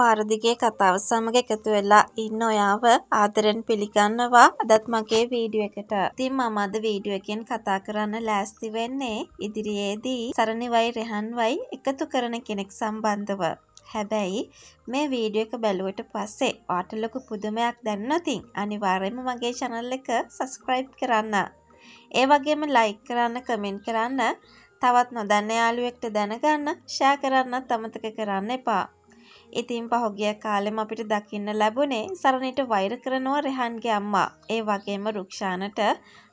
පාරදිගේ කතාව සමඟ එකතු වෙලා ඉන්න ඔයාව ආදරෙන් පිළිගන්නවා අදත් මගේ වීඩියෝ එකට. ඉතින් මම අද වීඩියෝ එකෙන් කතා කරන්න ලෑස්ති වෙන්නේ ඉදිරියේදී සරණිවයි රෙහන්වයි එකතු කරන කෙනෙක් සම්බන්ධව. හැබැයි මේ වීඩියෝ එක බැලුවට පස්සේ ඔයාට ලොකු පුදුමයක් දැනුණොතින් අනිවාර්යයෙන්ම මගේ channel එක subscribe කරන්න. ඒ වගේම like කරන්න, comment කරන්න, තවත් නොදන්න යාළුවෙක්ට දැනගන්න, share කරන්නත් අමතක කරන්න එපා. ඉතින් පහුගිය කාලෙම අපිට දකින්න ලැබුණේ සරණට වෛර කරනවා රෙහන්ගේ අම්මා. ඒ වගේම රුක්ෂානට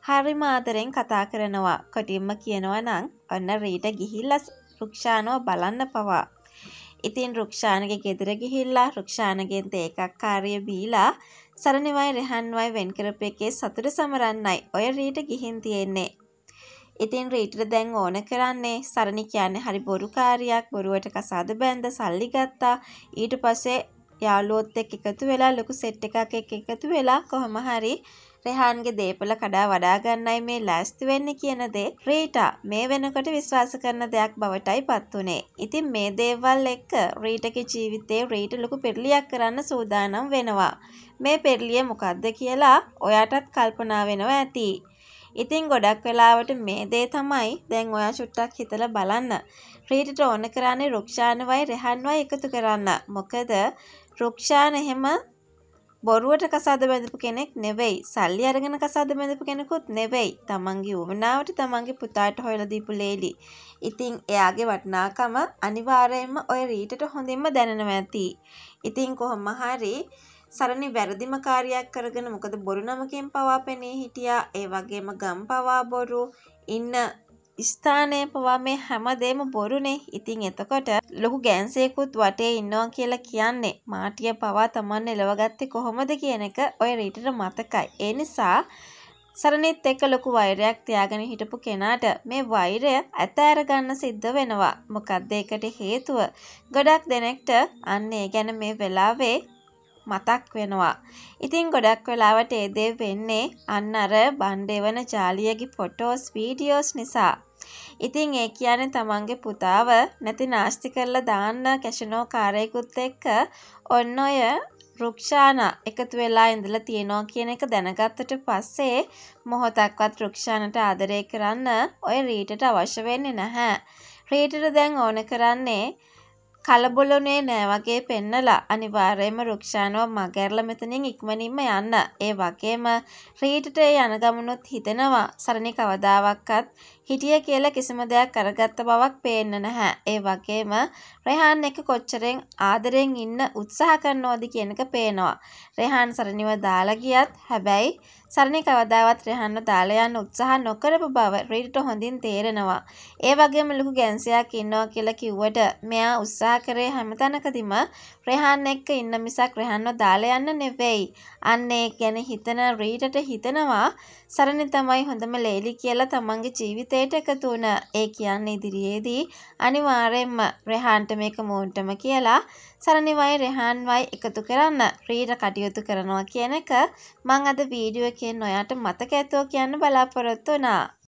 හරිම ආදරෙන් කතා කරනවා. කොටින්ම කියනවා නම් ඔන්න රීට ගිහිල්ලා රුක්ෂානව බලන්න පවා. ඉතින් රුක්ෂානගේ ගෙදර ගිහිල්ලා රුක්ෂානගෙන් තේකක්කාරය බීලා සරණවයි රෙහන්වයි වෙන් කරපු එකේ සතුට සමරන්නයි ඔය රීට ගිහින් තියෙන්නේ. ඉතින් රීටට දැන් ඕන කරන්නේ සරණි කියන්නේ හරි බොරුකාරයක් බොරුවට කසාද බැන්ද සල්ලි ගත්තා ඊට පස්සේ යාළුවොත් එක්ක එකතු වෙලා ලොකු සෙට් එකක් එක්ක එකතු වෙලා කොහොම හරි රෙහාන්ගේ දේපල කඩා වඩා ගන්නයි මේ ලෑස්ති වෙන්නේ කියන දේ රීටා මේ වෙනකොට විශ්වාස කරන දෙයක් බවටයි පත් උනේ. ඉතින් මේ දේවල් එක්ක රීටගේ ජීවිතේ රීට ලොකු පෙරලියක් කරන්න සූදානම් වෙනවා. මේ පෙරලිය මොකද්ද කියලා ඔයාටත් කල්පනා වෙනවා ඇති. ඉතින් ගොඩක් වෙලාවට මේ දේ තමයි දැන් ඔයා චුට්ටක් හිතලා බලන්න. ප්‍රීතිට ඕන කරන්නේ රුක්ෂානවයි රෙහන්වයි එකතු කරන්න. මොකද රුක්ෂාන එහෙම බොරුවට කසාද බැඳපු කෙනෙක් නෙවෙයි. සල්ලි අරගෙන කසාද බැඳපු කෙනෙකුත් නෙවෙයි. තමන්ගේ උවමනාවට තමන්ගේ පුතාට හොයලා දීපු ලේලි. ඉතින් එයාගේ වටිනාකම අනිවාර්යයෙන්ම ඔය රීටට හොඳින්ම දැනෙනවා ඇති. ඉතින් කොහොම හරි සරණි වැරදිම කාර්යයක් කරගෙන මොකද බොරු නමකින් පවා පෙනී හිටියා ඒ වගේම ගම් පවා බොරු ඉන්න ස්ථානය පවා මේ හැමදේම බොරුනේ ඉතිං එතකොට ලොකු ගෑන්සයකුත් වටේ ඉන්නවා කියලා කියන්නේ මාටිය පවා තමන් එලවගත්ත කොහොමද කියන එක ඔය රීටට මතකයි. ඒ නිසා සරණෙත් එක්ක ලොකු වෛරයක් තියාගෙන හිටපු කෙනාට මේ වෛරය ඇතෑරගන්න සිද්ධ වෙනවා. මොකක්ද ඒකට හේතුව. ගොඩක් දෙනෙක්ට අන්න ඒ ගැන මේ වෙලාවේ මතක් වෙනවා. ඉතින් ගොඩක් වෙලාවට ඒ දේ වෙන්නේ අන්න අර බණ්ඩෙවන ජාලියගේ ෆොටෝස් වීඩියෝස් නිසා. ඉතින් ඒ කියන්නේ තමන්ගේ පුතාව නැති නාස්ති කරලා දාන්න කැෂනෝ කාරයෙකුත් එක්ක ඔන්න ඔය රුක්ෂානා එකතු වෙලා ඉඳලා තියෙනවා කියන එක දැනගත්තට පස්සේ මොහොතක්වත් රුක්ෂානට ආදරය කරන්න ඔය රීටට අවශ්‍ය වෙන්නේ නැහැ. රීටට දැන් ඕන කරන්නේ කලබලුනේ නෑ වගේ පෙන්නලා අනිවාර්යයෙන්ම රුක්ෂානුව මගහැරලා මෙතනින් ඉක්මනින්ම යන්න. ඒ වගේම රීටට ඒ යන ගමනුත් හිතෙනවා සරණි කවදාවත්වත් හිටිය කියලා කිසිම දෙයක් කරගත්ත බවක් පේන්න නැහැ. ඒ වගේම රෙහාන් එක කොච්චරෙන් ආදරෙන් ඉන්න උත්සාහ කරනවද කියන එක පේනවා. රෙහාන් සරණිව දාලා ගියත් හැබැයි සරණි කවදාවත් රෙහන්ව දාලා යන්න උත්සාහ නොකරපු බව රීඩට හොඳින් තේරෙනවා. ඒ වගේම ලොකු ගැන්සියක් ඉන්නවා කියලා කිව්වට මෙයා උත්සාහ කරේ හැමතැනකදීම රෙහාන් එක්ක ඉන්න මිසක් රෙහන්ව දාලා යන්න නෙවෙයි. අන්න ඒ ගැන හිතන රීඩට හිතනවා සරණි තමයි හොඳම ලේලි කියලා තමන්ගේ ජීවිතේ පරිසරයට එකතු වුණ ඒ කියන්නේ ඉදිරියේදී අනිවාර්යෙන්ම රෙහාන්ට මේක මූන්ටම කියලා සරණිවයි රෙහාන්වයි එකතු කරන්න රීට කටයුතු කරනවා කියන එක මං අද වීඩියෝ එකෙන් ඔයාට මතක ඇතෝ කියන්න බලාපොරොත්තු වුණා.